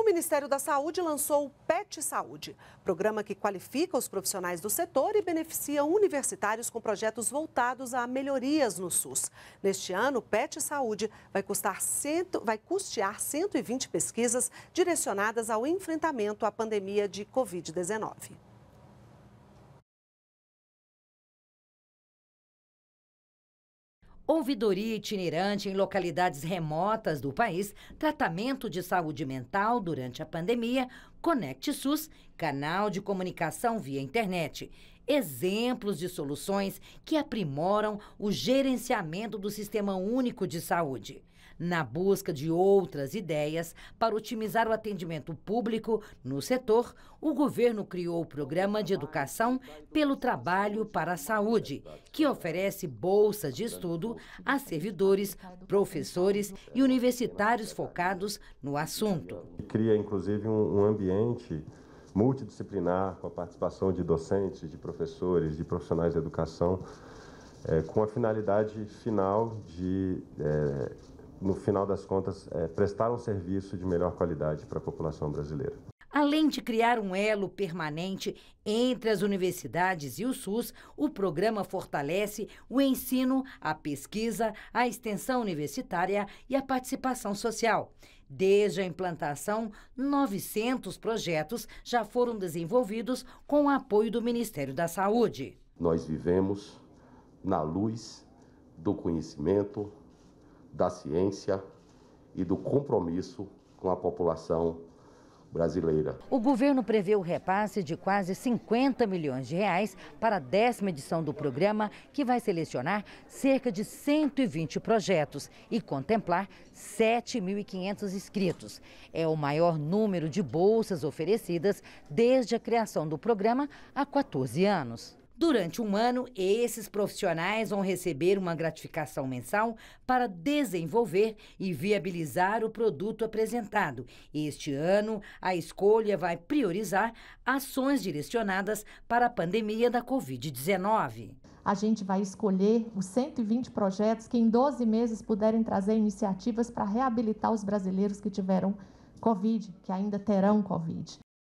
O Ministério da Saúde lançou o PET Saúde, programa que qualifica os profissionais do setor e beneficia universitários com projetos voltados a melhorias no SUS. Neste ano, o PET Saúde vai, custar cento, vai custear 120 pesquisas direcionadas ao enfrentamento à pandemia de Covid-19. ouvidoria itinerante em localidades remotas do país, tratamento de saúde mental durante a pandemia, Conecte SUS, canal de comunicação via internet exemplos de soluções que aprimoram o gerenciamento do Sistema Único de Saúde, na busca de outras ideias para otimizar o atendimento público no setor. O governo criou o programa de educação pelo trabalho para a saúde, que oferece bolsas de estudo a servidores, professores e universitários focados no assunto. Cria inclusive um ambiente multidisciplinar, com a participação de docentes, de professores, de profissionais da educação, é, com a finalidade final de, é, no final das contas, é, prestar um serviço de melhor qualidade para a população brasileira. Além de criar um elo permanente entre as universidades e o SUS, o programa fortalece o ensino, a pesquisa, a extensão universitária e a participação social. Desde a implantação, 900 projetos já foram desenvolvidos com o apoio do Ministério da Saúde. Nós vivemos na luz do conhecimento, da ciência e do compromisso com a população brasileira. O governo prevê o repasse de quase 50 milhões de reais para a décima edição do programa, que vai selecionar cerca de 120 projetos e contemplar 7.500 inscritos. É o maior número de bolsas oferecidas desde a criação do programa há 14 anos. Durante um ano, esses profissionais vão receber uma gratificação mensal para desenvolver e viabilizar o produto apresentado. Este ano, a escolha vai priorizar ações direcionadas para a pandemia da Covid-19. A gente vai escolher os 120 projetos que em 12 meses puderem trazer iniciativas para reabilitar os brasileiros que tiveram Covid, que ainda terão Covid.